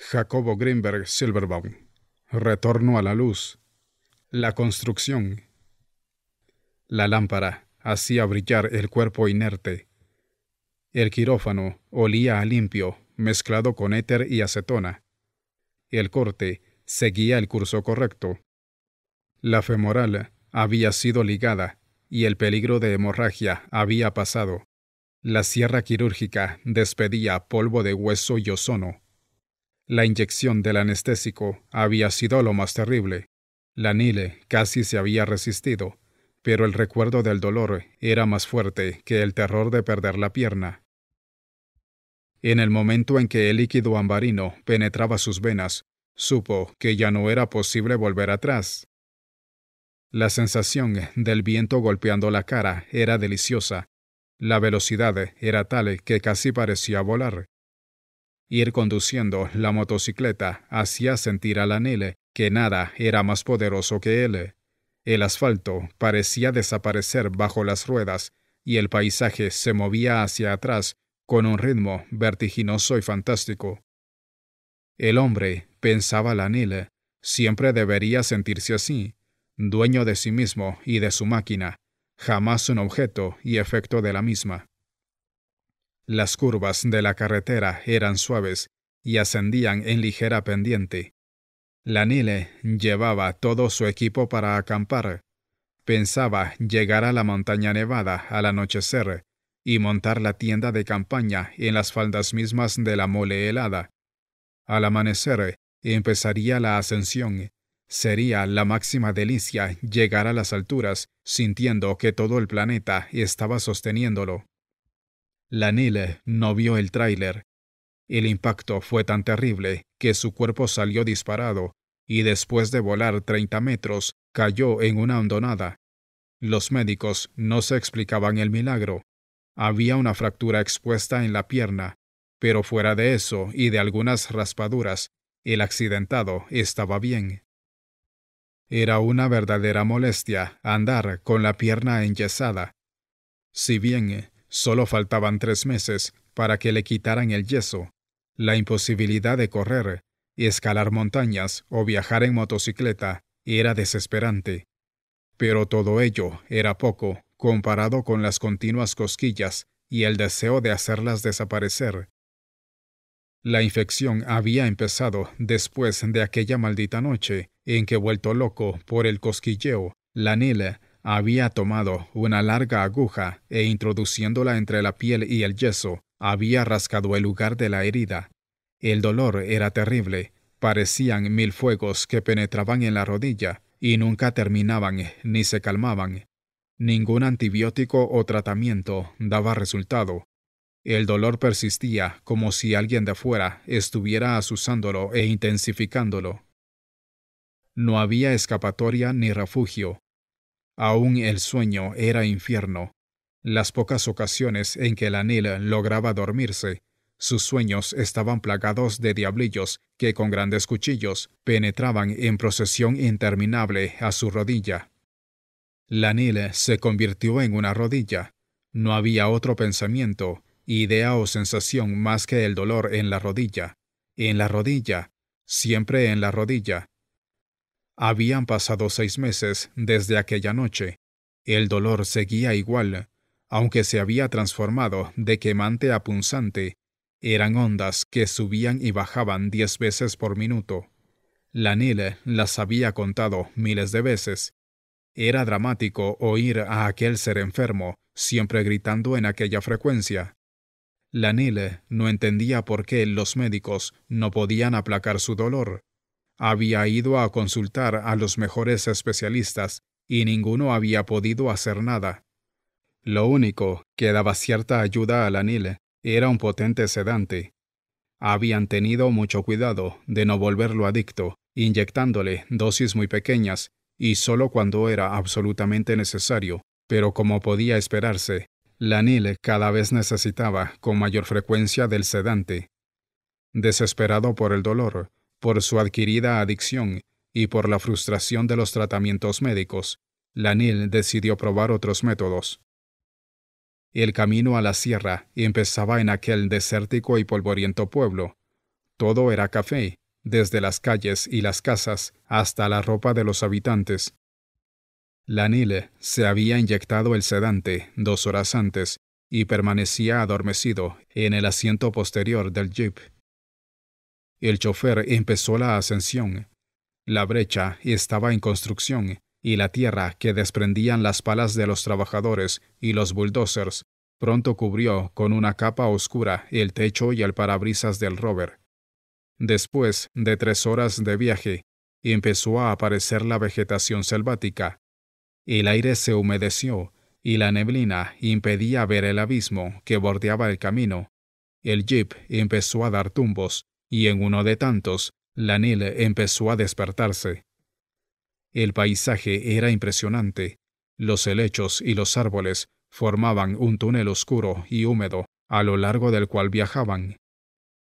Jacobo Greenberg Silverbaum. Retorno a la luz. La construcción. La lámpara hacía brillar el cuerpo inerte. El quirófano olía a limpio, mezclado con éter y acetona. El corte seguía el curso correcto. La femoral había sido ligada y el peligro de hemorragia había pasado. La sierra quirúrgica despedía polvo de hueso y ozono la inyección del anestésico había sido lo más terrible. La Nile casi se había resistido, pero el recuerdo del dolor era más fuerte que el terror de perder la pierna. En el momento en que el líquido ambarino penetraba sus venas, supo que ya no era posible volver atrás. La sensación del viento golpeando la cara era deliciosa. La velocidad era tal que casi parecía volar ir conduciendo la motocicleta hacía sentir a Nele que nada era más poderoso que él. El asfalto parecía desaparecer bajo las ruedas y el paisaje se movía hacia atrás con un ritmo vertiginoso y fantástico. El hombre, pensaba Nele siempre debería sentirse así, dueño de sí mismo y de su máquina, jamás un objeto y efecto de la misma. Las curvas de la carretera eran suaves y ascendían en ligera pendiente. Lanile llevaba todo su equipo para acampar. Pensaba llegar a la montaña nevada al anochecer y montar la tienda de campaña en las faldas mismas de la mole helada. Al amanecer empezaría la ascensión. Sería la máxima delicia llegar a las alturas sintiendo que todo el planeta estaba sosteniéndolo. Lanile no vio el tráiler. El impacto fue tan terrible que su cuerpo salió disparado y después de volar 30 metros cayó en una hondonada. Los médicos no se explicaban el milagro. Había una fractura expuesta en la pierna, pero fuera de eso y de algunas raspaduras, el accidentado estaba bien. Era una verdadera molestia andar con la pierna enyesada. Si bien Solo faltaban tres meses para que le quitaran el yeso, la imposibilidad de correr y escalar montañas o viajar en motocicleta era desesperante. Pero todo ello era poco comparado con las continuas cosquillas y el deseo de hacerlas desaparecer. La infección había empezado después de aquella maldita noche en que, vuelto loco por el cosquilleo, la nela había tomado una larga aguja e introduciéndola entre la piel y el yeso, había rascado el lugar de la herida. El dolor era terrible, parecían mil fuegos que penetraban en la rodilla y nunca terminaban ni se calmaban. Ningún antibiótico o tratamiento daba resultado. El dolor persistía como si alguien de fuera estuviera asusándolo e intensificándolo. No había escapatoria ni refugio, Aún el sueño era infierno. Las pocas ocasiones en que el lograba dormirse, sus sueños estaban plagados de diablillos que con grandes cuchillos penetraban en procesión interminable a su rodilla. Lanille se convirtió en una rodilla. No había otro pensamiento, idea o sensación más que el dolor en la rodilla. En la rodilla, siempre en la rodilla, habían pasado seis meses desde aquella noche. El dolor seguía igual, aunque se había transformado de quemante a punzante. Eran ondas que subían y bajaban diez veces por minuto. La las había contado miles de veces. Era dramático oír a aquel ser enfermo, siempre gritando en aquella frecuencia. La no entendía por qué los médicos no podían aplacar su dolor. Había ido a consultar a los mejores especialistas y ninguno había podido hacer nada. Lo único que daba cierta ayuda a anil era un potente sedante. Habían tenido mucho cuidado de no volverlo adicto, inyectándole dosis muy pequeñas y solo cuando era absolutamente necesario, pero como podía esperarse, Lanile cada vez necesitaba con mayor frecuencia del sedante. Desesperado por el dolor, por su adquirida adicción y por la frustración de los tratamientos médicos, Lanil decidió probar otros métodos. El camino a la sierra empezaba en aquel desértico y polvoriento pueblo. Todo era café, desde las calles y las casas hasta la ropa de los habitantes. Lanil se había inyectado el sedante dos horas antes y permanecía adormecido en el asiento posterior del jeep el chofer empezó la ascensión. La brecha estaba en construcción y la tierra que desprendían las palas de los trabajadores y los bulldozers pronto cubrió con una capa oscura el techo y el parabrisas del rover. Después de tres horas de viaje, empezó a aparecer la vegetación selvática. El aire se humedeció y la neblina impedía ver el abismo que bordeaba el camino. El jeep empezó a dar tumbos y en uno de tantos, Nil empezó a despertarse. El paisaje era impresionante. Los helechos y los árboles formaban un túnel oscuro y húmedo a lo largo del cual viajaban.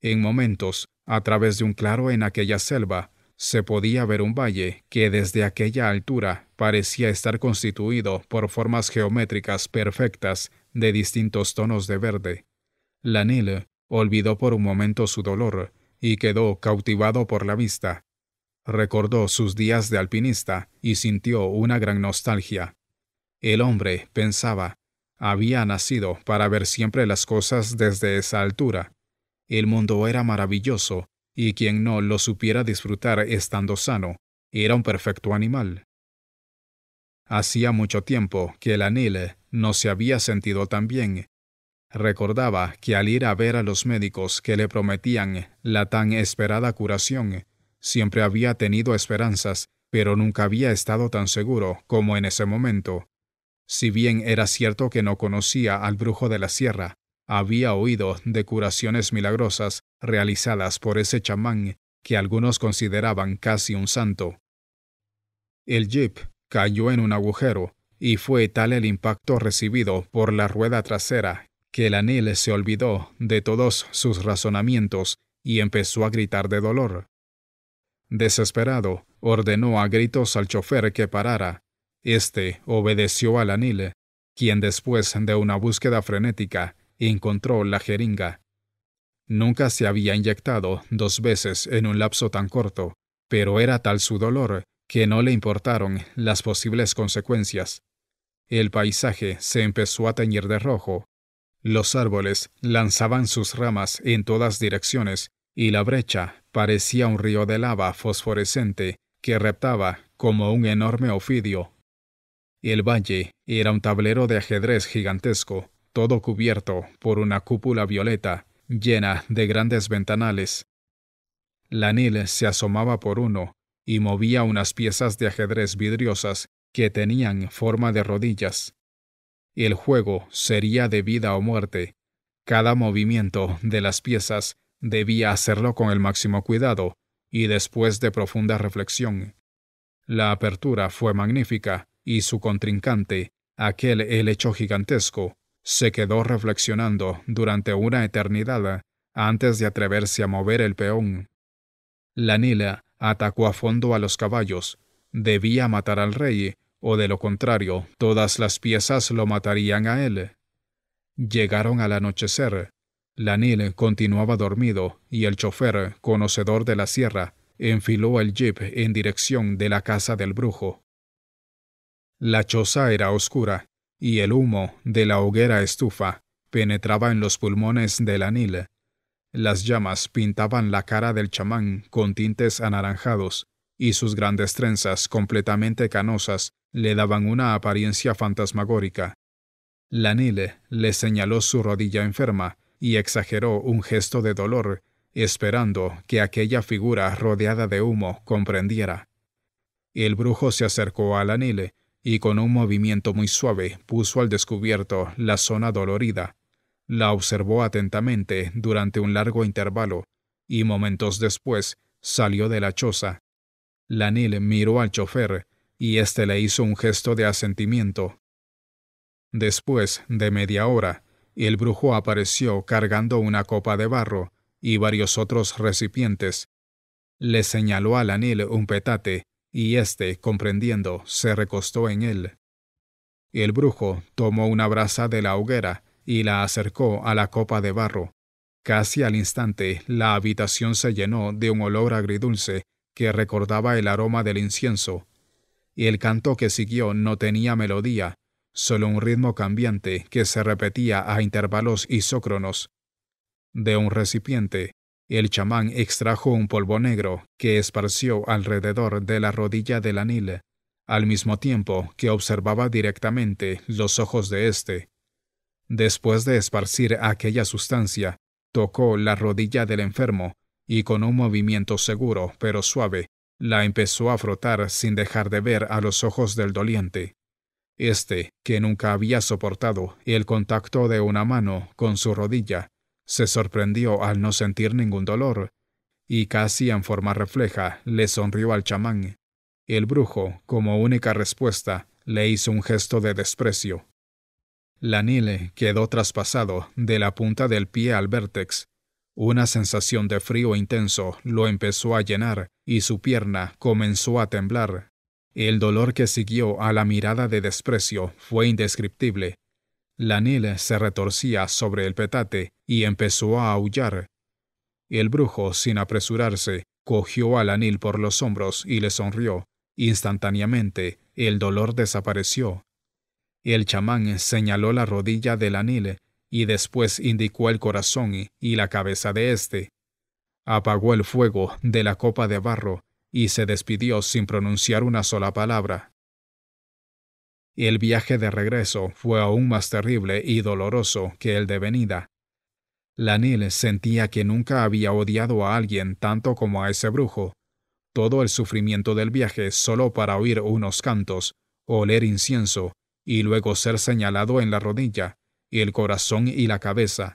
En momentos, a través de un claro en aquella selva, se podía ver un valle que desde aquella altura parecía estar constituido por formas geométricas perfectas de distintos tonos de verde. Nil olvidó por un momento su dolor y quedó cautivado por la vista. Recordó sus días de alpinista y sintió una gran nostalgia. El hombre, pensaba, había nacido para ver siempre las cosas desde esa altura. El mundo era maravilloso, y quien no lo supiera disfrutar estando sano, era un perfecto animal. Hacía mucho tiempo que el anil no se había sentido tan bien, Recordaba que al ir a ver a los médicos que le prometían la tan esperada curación, siempre había tenido esperanzas, pero nunca había estado tan seguro como en ese momento. Si bien era cierto que no conocía al brujo de la sierra, había oído de curaciones milagrosas realizadas por ese chamán que algunos consideraban casi un santo. El jeep cayó en un agujero, y fue tal el impacto recibido por la rueda trasera que el anil se olvidó de todos sus razonamientos y empezó a gritar de dolor. Desesperado, ordenó a gritos al chofer que parara. Este obedeció al anil, quien después de una búsqueda frenética encontró la jeringa. Nunca se había inyectado dos veces en un lapso tan corto, pero era tal su dolor que no le importaron las posibles consecuencias. El paisaje se empezó a teñir de rojo, los árboles lanzaban sus ramas en todas direcciones y la brecha parecía un río de lava fosforescente que reptaba como un enorme ofidio. El valle era un tablero de ajedrez gigantesco, todo cubierto por una cúpula violeta llena de grandes ventanales. La Nil se asomaba por uno y movía unas piezas de ajedrez vidriosas que tenían forma de rodillas el juego sería de vida o muerte. Cada movimiento de las piezas debía hacerlo con el máximo cuidado y después de profunda reflexión. La apertura fue magnífica y su contrincante, aquel helecho gigantesco, se quedó reflexionando durante una eternidad antes de atreverse a mover el peón. La Nila atacó a fondo a los caballos, debía matar al rey o de lo contrario, todas las piezas lo matarían a él. Llegaron al anochecer. Lanil continuaba dormido y el chofer, conocedor de la sierra, enfiló el jeep en dirección de la casa del brujo. La choza era oscura, y el humo de la hoguera estufa penetraba en los pulmones de Lanil. Las llamas pintaban la cara del chamán con tintes anaranjados, y sus grandes trenzas completamente canosas le daban una apariencia fantasmagórica. Lanile le señaló su rodilla enferma y exageró un gesto de dolor, esperando que aquella figura rodeada de humo comprendiera. El brujo se acercó a Lanile y con un movimiento muy suave puso al descubierto la zona dolorida. La observó atentamente durante un largo intervalo y momentos después salió de la choza. Lanile miró al chofer y éste le hizo un gesto de asentimiento. Después de media hora, el brujo apareció cargando una copa de barro y varios otros recipientes. Le señaló al anil un petate, y éste, comprendiendo, se recostó en él. El brujo tomó una brasa de la hoguera y la acercó a la copa de barro. Casi al instante la habitación se llenó de un olor agridulce que recordaba el aroma del incienso y el canto que siguió no tenía melodía, solo un ritmo cambiante que se repetía a intervalos isócronos. De un recipiente, el chamán extrajo un polvo negro que esparció alrededor de la rodilla del anil, al mismo tiempo que observaba directamente los ojos de éste. Después de esparcir aquella sustancia, tocó la rodilla del enfermo y con un movimiento seguro pero suave, la empezó a frotar sin dejar de ver a los ojos del doliente. Este, que nunca había soportado el contacto de una mano con su rodilla, se sorprendió al no sentir ningún dolor, y casi en forma refleja le sonrió al chamán. El brujo, como única respuesta, le hizo un gesto de desprecio. Lanile quedó traspasado de la punta del pie al vértex, una sensación de frío intenso lo empezó a llenar y su pierna comenzó a temblar. El dolor que siguió a la mirada de desprecio fue indescriptible. Lanil se retorcía sobre el petate y empezó a aullar. El brujo, sin apresurarse, cogió a anil por los hombros y le sonrió. Instantáneamente, el dolor desapareció. El chamán señaló la rodilla de Lanil y después indicó el corazón y la cabeza de éste. Apagó el fuego de la copa de barro y se despidió sin pronunciar una sola palabra. El viaje de regreso fue aún más terrible y doloroso que el de venida. Lanil sentía que nunca había odiado a alguien tanto como a ese brujo. Todo el sufrimiento del viaje solo para oír unos cantos, oler incienso y luego ser señalado en la rodilla, el corazón y la cabeza.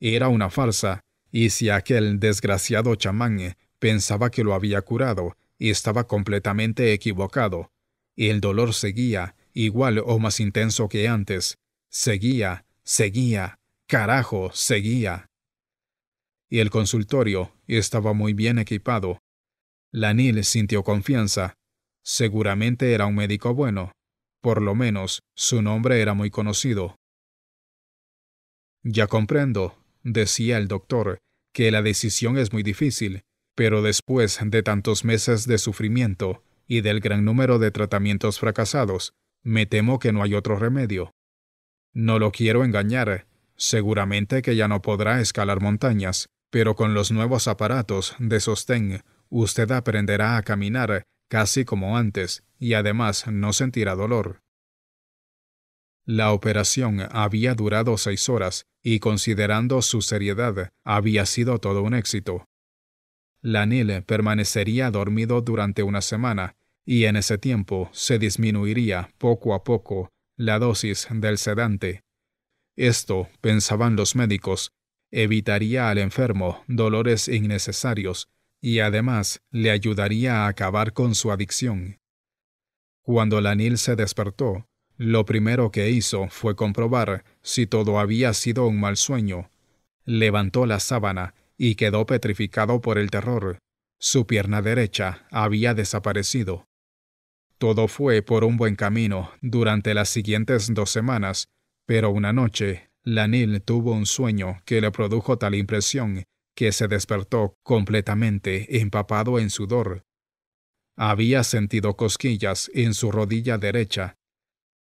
Era una farsa, y si aquel desgraciado chamán eh, pensaba que lo había curado, estaba completamente equivocado. y El dolor seguía, igual o más intenso que antes. Seguía, seguía, carajo, seguía. Y el consultorio estaba muy bien equipado. Lanil sintió confianza. Seguramente era un médico bueno. Por lo menos, su nombre era muy conocido. Ya comprendo, decía el doctor, que la decisión es muy difícil, pero después de tantos meses de sufrimiento y del gran número de tratamientos fracasados, me temo que no hay otro remedio. No lo quiero engañar, seguramente que ya no podrá escalar montañas, pero con los nuevos aparatos de sostén usted aprenderá a caminar casi como antes y además no sentirá dolor. La operación había durado seis horas y considerando su seriedad, había sido todo un éxito. Lanil permanecería dormido durante una semana, y en ese tiempo se disminuiría poco a poco la dosis del sedante. Esto, pensaban los médicos, evitaría al enfermo dolores innecesarios y además le ayudaría a acabar con su adicción. Cuando Lanil se despertó, lo primero que hizo fue comprobar si todo había sido un mal sueño. Levantó la sábana y quedó petrificado por el terror. Su pierna derecha había desaparecido. Todo fue por un buen camino durante las siguientes dos semanas, pero una noche, Lanil tuvo un sueño que le produjo tal impresión que se despertó completamente empapado en sudor. Había sentido cosquillas en su rodilla derecha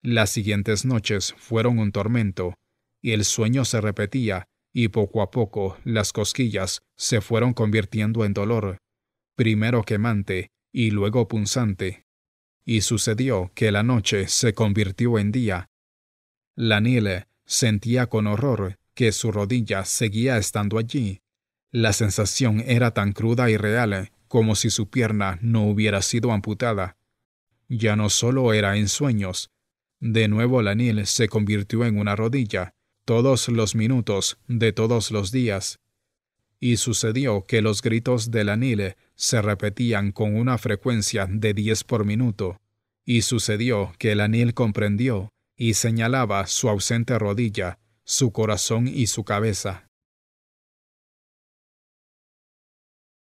las siguientes noches fueron un tormento, y el sueño se repetía, y poco a poco las cosquillas se fueron convirtiendo en dolor, primero quemante y luego punzante. Y sucedió que la noche se convirtió en día. Laniele sentía con horror que su rodilla seguía estando allí. La sensación era tan cruda y real como si su pierna no hubiera sido amputada. Ya no solo era en sueños, de nuevo el anil se convirtió en una rodilla, todos los minutos de todos los días. Y sucedió que los gritos del anil se repetían con una frecuencia de diez por minuto. Y sucedió que el anil comprendió y señalaba su ausente rodilla, su corazón y su cabeza.